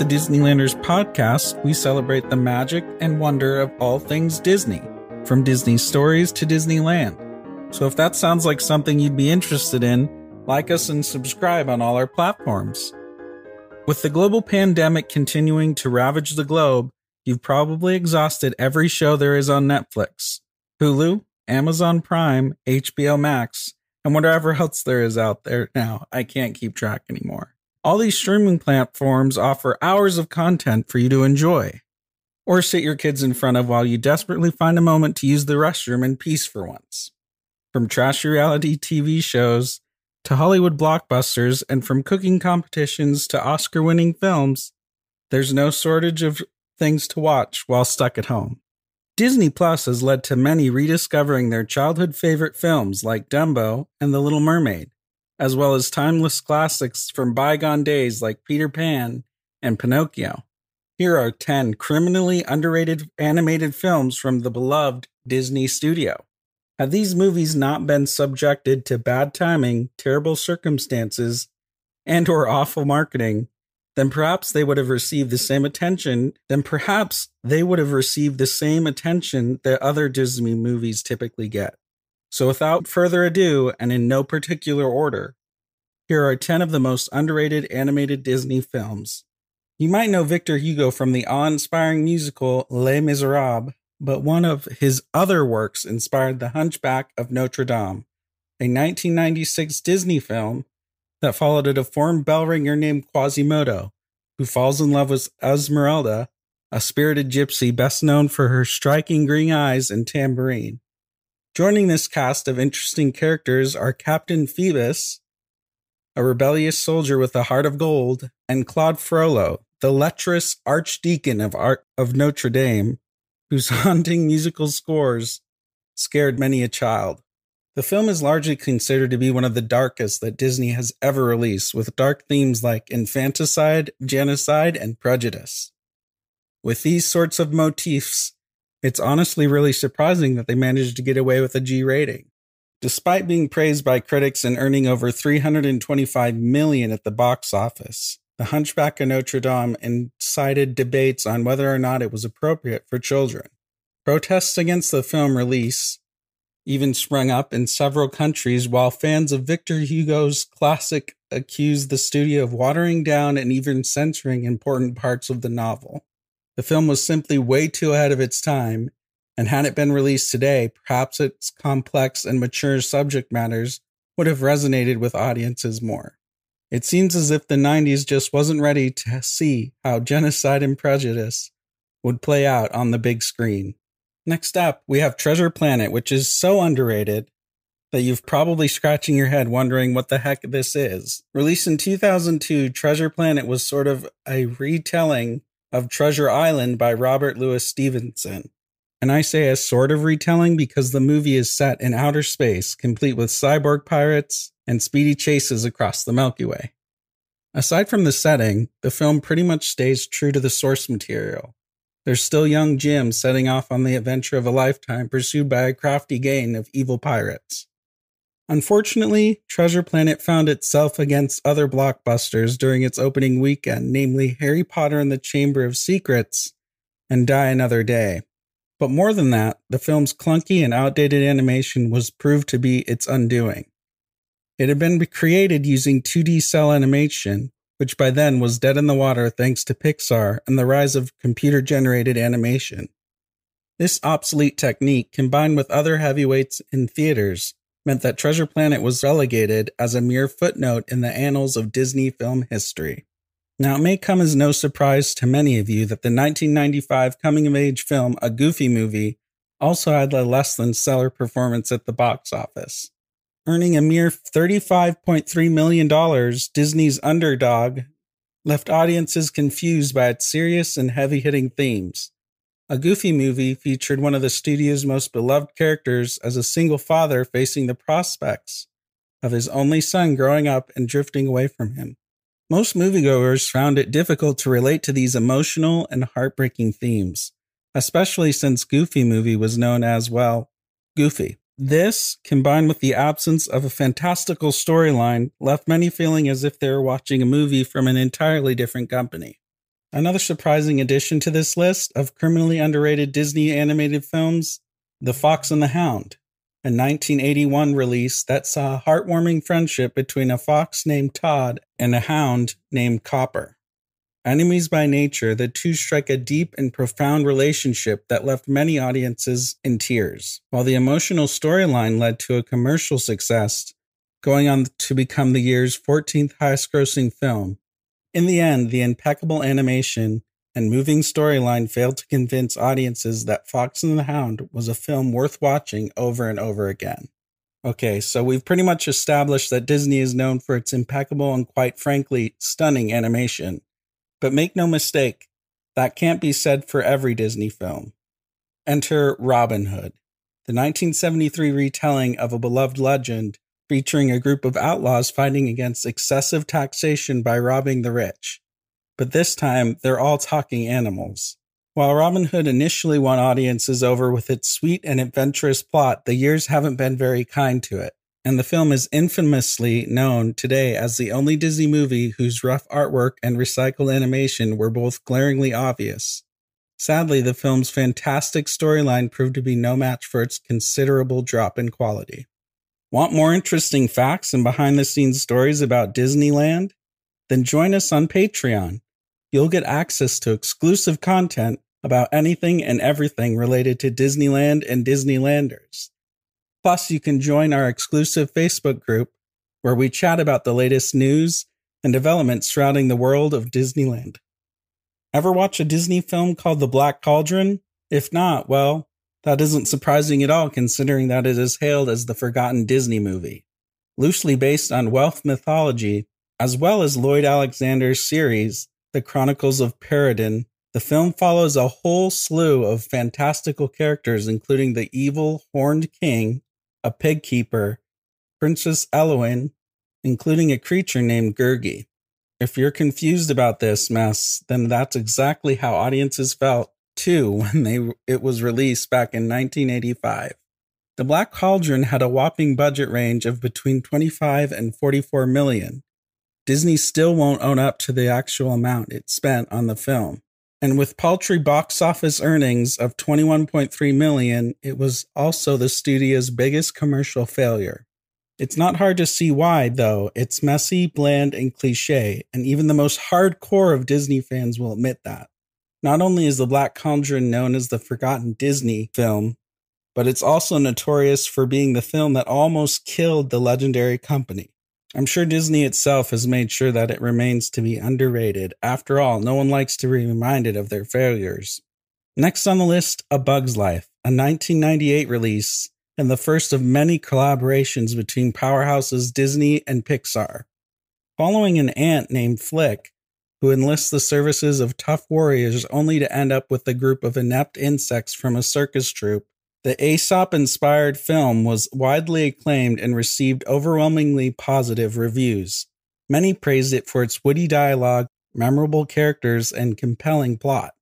the Disneylanders podcast, we celebrate the magic and wonder of all things Disney, from Disney stories to Disneyland. So if that sounds like something you'd be interested in, like us and subscribe on all our platforms. With the global pandemic continuing to ravage the globe, you've probably exhausted every show there is on Netflix, Hulu, Amazon Prime, HBO Max, and whatever else there is out there now. I can't keep track anymore. All these streaming platforms offer hours of content for you to enjoy or sit your kids in front of while you desperately find a moment to use the restroom in peace for once. From trashy reality TV shows to Hollywood blockbusters and from cooking competitions to Oscar winning films, there's no shortage of things to watch while stuck at home. Disney Plus has led to many rediscovering their childhood favorite films like Dumbo and The Little Mermaid, as well as timeless classics from bygone days like Peter Pan and Pinocchio. Here are 10 criminally underrated animated films from the beloved Disney studio. Had these movies not been subjected to bad timing, terrible circumstances, and or awful marketing, then perhaps they would have received the same attention, then perhaps they would have received the same attention that other Disney movies typically get. So, without further ado, and in no particular order, here are 10 of the most underrated animated Disney films. You might know Victor Hugo from the awe inspiring musical Les Miserables, but one of his other works inspired The Hunchback of Notre Dame, a 1996 Disney film that followed a deformed bell ringer named Quasimodo, who falls in love with Esmeralda, a spirited gypsy best known for her striking green eyes and tambourine. Joining this cast of interesting characters are Captain Phoebus, a rebellious soldier with a heart of gold, and Claude Frollo, the lecherous archdeacon of, Ar- of Notre Dame, whose haunting musical scores scared many a child. The film is largely considered to be one of the darkest that Disney has ever released, with dark themes like infanticide, genocide, and prejudice. With these sorts of motifs, it's honestly really surprising that they managed to get away with a G rating. Despite being praised by critics and earning over 325 million at the box office, The Hunchback of Notre Dame incited debates on whether or not it was appropriate for children. Protests against the film release even sprung up in several countries while fans of Victor Hugo's classic accused the studio of watering down and even censoring important parts of the novel. The film was simply way too ahead of its time, and had it been released today, perhaps its complex and mature subject matters would have resonated with audiences more. It seems as if the 90s just wasn't ready to see how genocide and prejudice would play out on the big screen. Next up, we have Treasure Planet, which is so underrated that you've probably scratching your head wondering what the heck this is. Released in 2002, Treasure Planet was sort of a retelling of Treasure Island by Robert Louis Stevenson. And I say a sort of retelling because the movie is set in outer space, complete with cyborg pirates and speedy chases across the Milky Way. Aside from the setting, the film pretty much stays true to the source material. There's still young Jim setting off on the adventure of a lifetime pursued by a crafty gang of evil pirates. Unfortunately, Treasure Planet found itself against other blockbusters during its opening weekend, namely Harry Potter and the Chamber of Secrets and Die Another Day. But more than that, the film's clunky and outdated animation was proved to be its undoing. It had been created using 2D cell animation, which by then was dead in the water thanks to Pixar and the rise of computer generated animation. This obsolete technique, combined with other heavyweights in theaters, meant that Treasure Planet was relegated as a mere footnote in the annals of Disney film history. Now, it may come as no surprise to many of you that the 1995 coming of age film A Goofy Movie also had a less than stellar performance at the box office. Earning a mere $35.3 million, Disney's underdog left audiences confused by its serious and heavy hitting themes. A Goofy movie featured one of the studio's most beloved characters as a single father facing the prospects of his only son growing up and drifting away from him. Most moviegoers found it difficult to relate to these emotional and heartbreaking themes, especially since Goofy movie was known as, well, Goofy. This, combined with the absence of a fantastical storyline, left many feeling as if they were watching a movie from an entirely different company. Another surprising addition to this list of criminally underrated Disney animated films The Fox and the Hound, a 1981 release that saw a heartwarming friendship between a fox named Todd and a hound named Copper. Enemies by nature, the two strike a deep and profound relationship that left many audiences in tears. While the emotional storyline led to a commercial success, going on to become the year's 14th highest grossing film, in the end, the impeccable animation and moving storyline failed to convince audiences that Fox and the Hound was a film worth watching over and over again. Okay, so we've pretty much established that Disney is known for its impeccable and quite frankly stunning animation. But make no mistake, that can't be said for every Disney film. Enter Robin Hood, the 1973 retelling of a beloved legend featuring a group of outlaws fighting against excessive taxation by robbing the rich. But this time, they're all talking animals. While Robin Hood initially won audiences over with its sweet and adventurous plot, the years haven't been very kind to it, and the film is infamously known today as the only Disney movie whose rough artwork and recycled animation were both glaringly obvious. Sadly, the film's fantastic storyline proved to be no match for its considerable drop in quality. Want more interesting facts and behind the scenes stories about Disneyland? Then join us on Patreon. You'll get access to exclusive content about anything and everything related to Disneyland and Disneylanders. Plus, you can join our exclusive Facebook group where we chat about the latest news and developments surrounding the world of Disneyland. Ever watch a Disney film called The Black Cauldron? If not, well, that isn't surprising at all, considering that it is hailed as the forgotten Disney movie. Loosely based on Welsh mythology, as well as Lloyd Alexander's series, The Chronicles of Peridon, the film follows a whole slew of fantastical characters, including the evil Horned King, a pig keeper, Princess Elowin, including a creature named Gurgi. If you're confused about this mess, then that's exactly how audiences felt Two when they, it was released back in 1985. The Black Cauldron had a whopping budget range of between 25 and 44 million. Disney still won't own up to the actual amount it spent on the film. And with paltry box office earnings of 21.3 million, it was also the studio's biggest commercial failure. It's not hard to see why, though. It's messy, bland, and cliche, and even the most hardcore of Disney fans will admit that. Not only is The Black Cauldron known as the forgotten Disney film, but it's also notorious for being the film that almost killed the legendary company. I'm sure Disney itself has made sure that it remains to be underrated. After all, no one likes to be reminded of their failures. Next on the list, A Bug's Life, a 1998 release and the first of many collaborations between powerhouses Disney and Pixar. Following an ant named Flick, who enlists the services of tough warriors only to end up with a group of inept insects from a circus troupe. The Aesop inspired film was widely acclaimed and received overwhelmingly positive reviews. Many praised it for its witty dialogue, memorable characters, and compelling plot.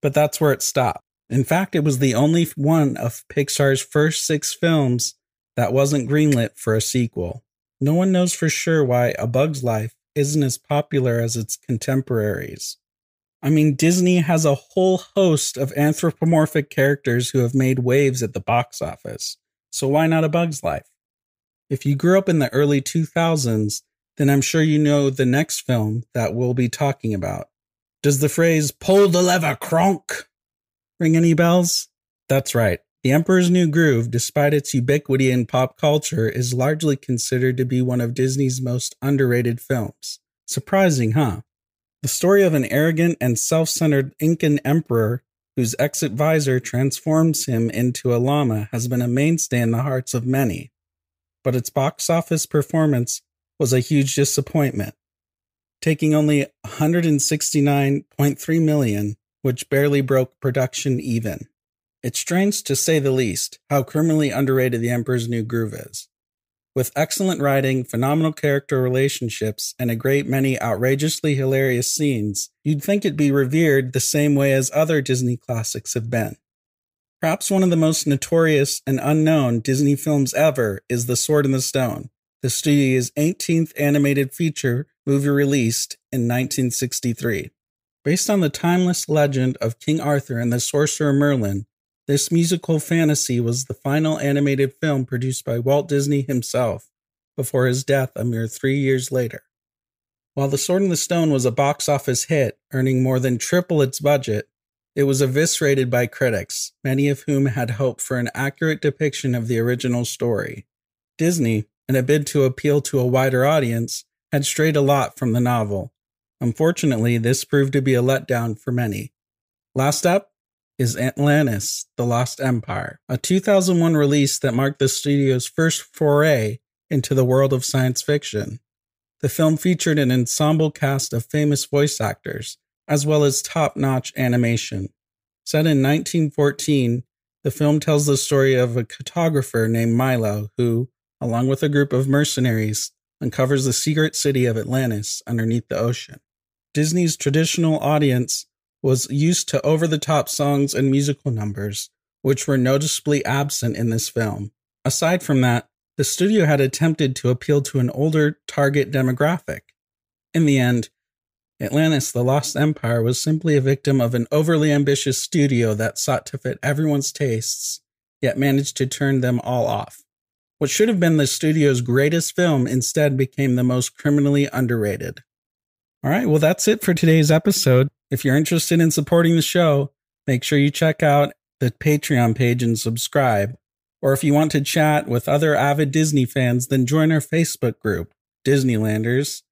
But that's where it stopped. In fact, it was the only one of Pixar's first six films that wasn't greenlit for a sequel. No one knows for sure why A Bug's Life isn't as popular as its contemporaries. I mean, Disney has a whole host of anthropomorphic characters who have made waves at the box office, so why not A Bug's Life? If you grew up in the early 2000s, then I'm sure you know the next film that we'll be talking about. Does the phrase, pull the lever, cronk, ring any bells? That's right. The Emperor's New Groove, despite its ubiquity in pop culture, is largely considered to be one of Disney's most underrated films. Surprising, huh? The story of an arrogant and self centered Incan emperor whose ex advisor transforms him into a llama has been a mainstay in the hearts of many. But its box office performance was a huge disappointment, taking only 169.3 million, which barely broke production even. It's strange, to say the least, how criminally underrated The Emperor's New Groove is. With excellent writing, phenomenal character relationships, and a great many outrageously hilarious scenes, you'd think it'd be revered the same way as other Disney classics have been. Perhaps one of the most notorious and unknown Disney films ever is The Sword in the Stone, the studio's 18th animated feature movie released in 1963. Based on the timeless legend of King Arthur and the Sorcerer Merlin, this musical fantasy was the final animated film produced by Walt Disney himself before his death a mere three years later. While The Sword in the Stone was a box office hit, earning more than triple its budget, it was eviscerated by critics, many of whom had hoped for an accurate depiction of the original story. Disney, in a bid to appeal to a wider audience, had strayed a lot from the novel. Unfortunately, this proved to be a letdown for many. Last up, is Atlantis The Lost Empire, a 2001 release that marked the studio's first foray into the world of science fiction. The film featured an ensemble cast of famous voice actors, as well as top notch animation. Set in 1914, the film tells the story of a cartographer named Milo who, along with a group of mercenaries, uncovers the secret city of Atlantis underneath the ocean. Disney's traditional audience was used to over the top songs and musical numbers, which were noticeably absent in this film. Aside from that, the studio had attempted to appeal to an older target demographic. In the end, Atlantis, the Lost Empire, was simply a victim of an overly ambitious studio that sought to fit everyone's tastes, yet managed to turn them all off. What should have been the studio's greatest film instead became the most criminally underrated. All right. Well, that's it for today's episode. If you're interested in supporting the show, make sure you check out the Patreon page and subscribe. Or if you want to chat with other avid Disney fans, then join our Facebook group, Disneylanders,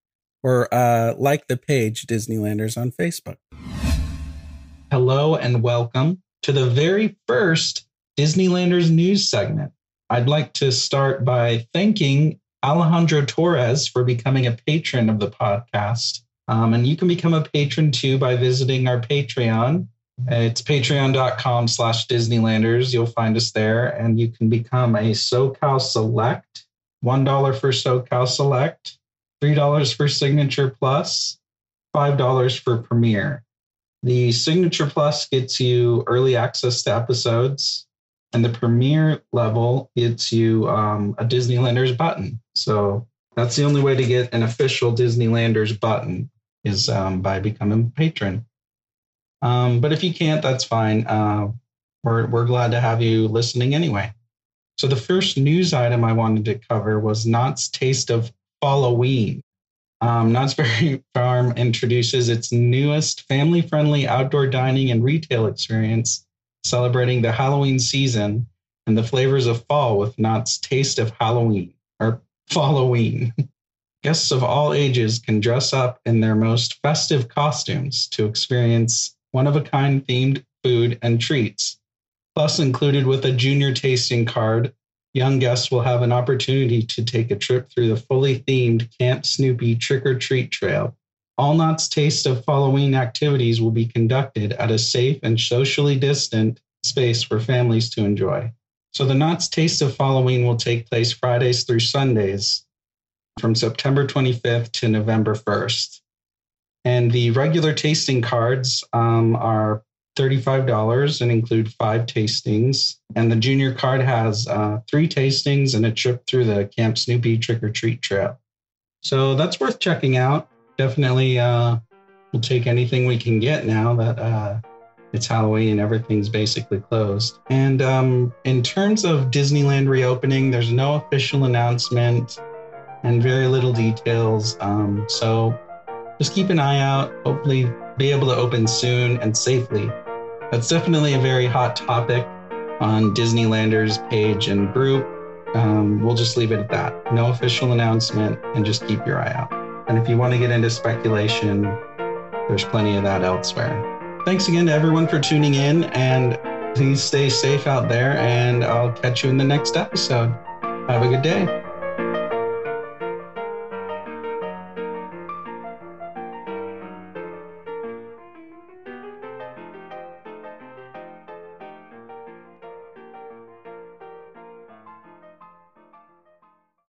or uh, like the page Disneylanders on Facebook. Hello and welcome to the very first Disneylanders news segment. I'd like to start by thanking Alejandro Torres for becoming a patron of the podcast um, and you can become a patron too by visiting our Patreon. It's patreon.com slash Disneylanders. You'll find us there and you can become a SoCal Select, $1 for SoCal Select, $3 for Signature Plus, $5 for Premiere. The Signature Plus gets you early access to episodes, and the Premiere level gets you um, a Disneylanders button. So that's the only way to get an official Disneylanders button is um, by becoming a patron. Um, but if you can't, that's fine. Uh, we're, we're glad to have you listening anyway. So the first news item I wanted to cover was Knott's Taste of Halloween. Um, Knott's Berry Farm introduces its newest family-friendly outdoor dining and retail experience, celebrating the Halloween season and the flavors of fall with Knott's Taste of Halloween, or following. Guests of all ages can dress up in their most festive costumes to experience one of a kind themed food and treats. Plus, included with a junior tasting card, young guests will have an opportunity to take a trip through the fully themed Camp Snoopy trick or treat trail. All Knott's Taste of Halloween activities will be conducted at a safe and socially distant space for families to enjoy. So the Knott's Taste of Halloween will take place Fridays through Sundays from September 25th to November 1st. And the regular tasting cards um, are $35 and include five tastings. And the junior card has uh, three tastings and a trip through the Camp Snoopy trick or treat trip. So that's worth checking out. Definitely uh, we'll take anything we can get now that uh, it's Halloween, everything's basically closed. And um, in terms of Disneyland reopening, there's no official announcement and very little details. Um, so just keep an eye out. Hopefully, be able to open soon and safely. That's definitely a very hot topic on Disneylander's page and group. Um, we'll just leave it at that. No official announcement, and just keep your eye out. And if you want to get into speculation, there's plenty of that elsewhere. Thanks again to everyone for tuning in, and please stay safe out there. And I'll catch you in the next episode. Have a good day.